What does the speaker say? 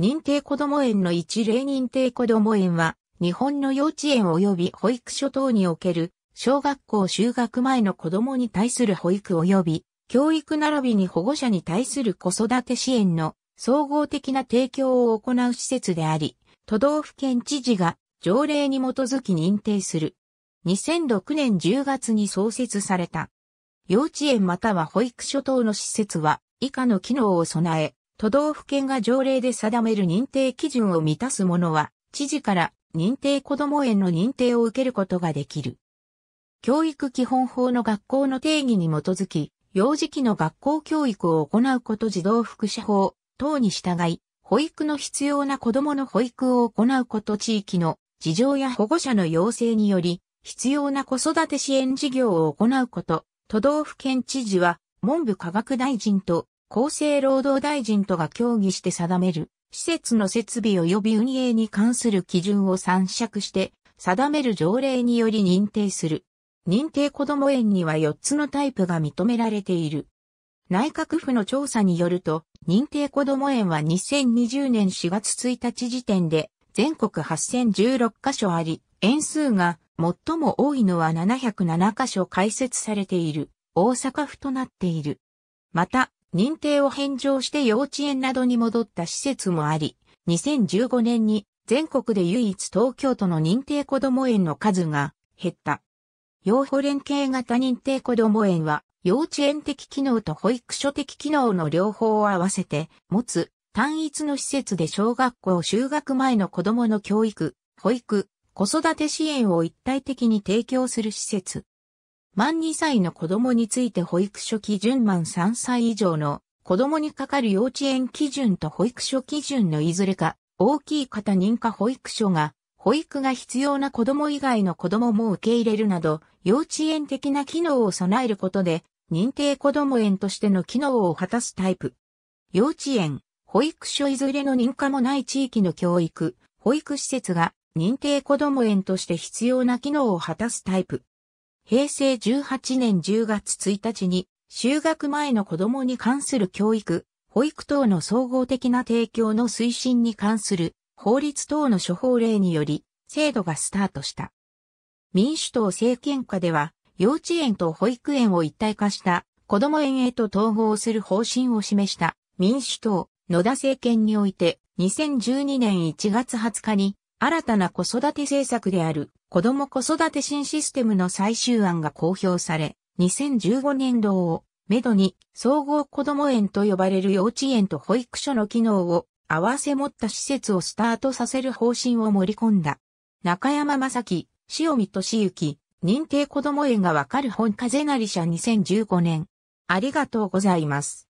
認定こども園の一例認定こども園は、日本の幼稚園及び保育所等における、小学校就学前の子供に対する保育及び、教育並びに保護者に対する子育て支援の総合的な提供を行う施設であり、都道府県知事が条例に基づき認定する。2006年10月に創設された。幼稚園または保育所等の施設は以下の機能を備え、都道府県が条例で定める認定基準を満たす者は、知事から認定こども園の認定を受けることができる。教育基本法の学校の定義に基づき、幼児期の学校教育を行うこと児童福祉法等に従い、保育の必要な子供の保育を行うこと地域の事情や保護者の要請により、必要な子育て支援事業を行うこと、都道府県知事は文部科学大臣と厚生労働大臣とが協議して定める、施設の設備及び運営に関する基準を参酌して、定める条例により認定する。認定こども園には4つのタイプが認められている。内閣府の調査によると、認定こども園は2020年4月1日時点で、全国8016カ所あり、園数が最も多いのは707カ所開設されている、大阪府となっている。また、認定を返上して幼稚園などに戻った施設もあり、2015年に全国で唯一東京都の認定こども園の数が減った。養護連携型認定こども園は幼稚園的機能と保育所的機能の両方を合わせて持つ単一の施設で小学校就学前の子供の教育、保育、子育て支援を一体的に提供する施設。満2歳の子供について保育所基準満3歳以上の子供にかかる幼稚園基準と保育所基準のいずれか大きい方認可保育所が保育が必要な子供以外の子供も受け入れるなど幼稚園的な機能を備えることで認定子供園としての機能を果たすタイプ。幼稚園、保育所いずれの認可もない地域の教育、保育施設が認定子供園として必要な機能を果たすタイプ。平成18年10月1日に、就学前の子供に関する教育、保育等の総合的な提供の推進に関する法律等の処方令により、制度がスタートした。民主党政権下では、幼稚園と保育園を一体化した子供園へと統合する方針を示した民主党野田政権において2012年1月20日に新たな子育て政策である子供子育て新システムの最終案が公表され、2015年度をめどに総合子ども園と呼ばれる幼稚園と保育所の機能を合わせ持った施設をスタートさせる方針を盛り込んだ。中山正樹、塩見敏之、認定子ども園がわかる本風成社2015年。ありがとうございます。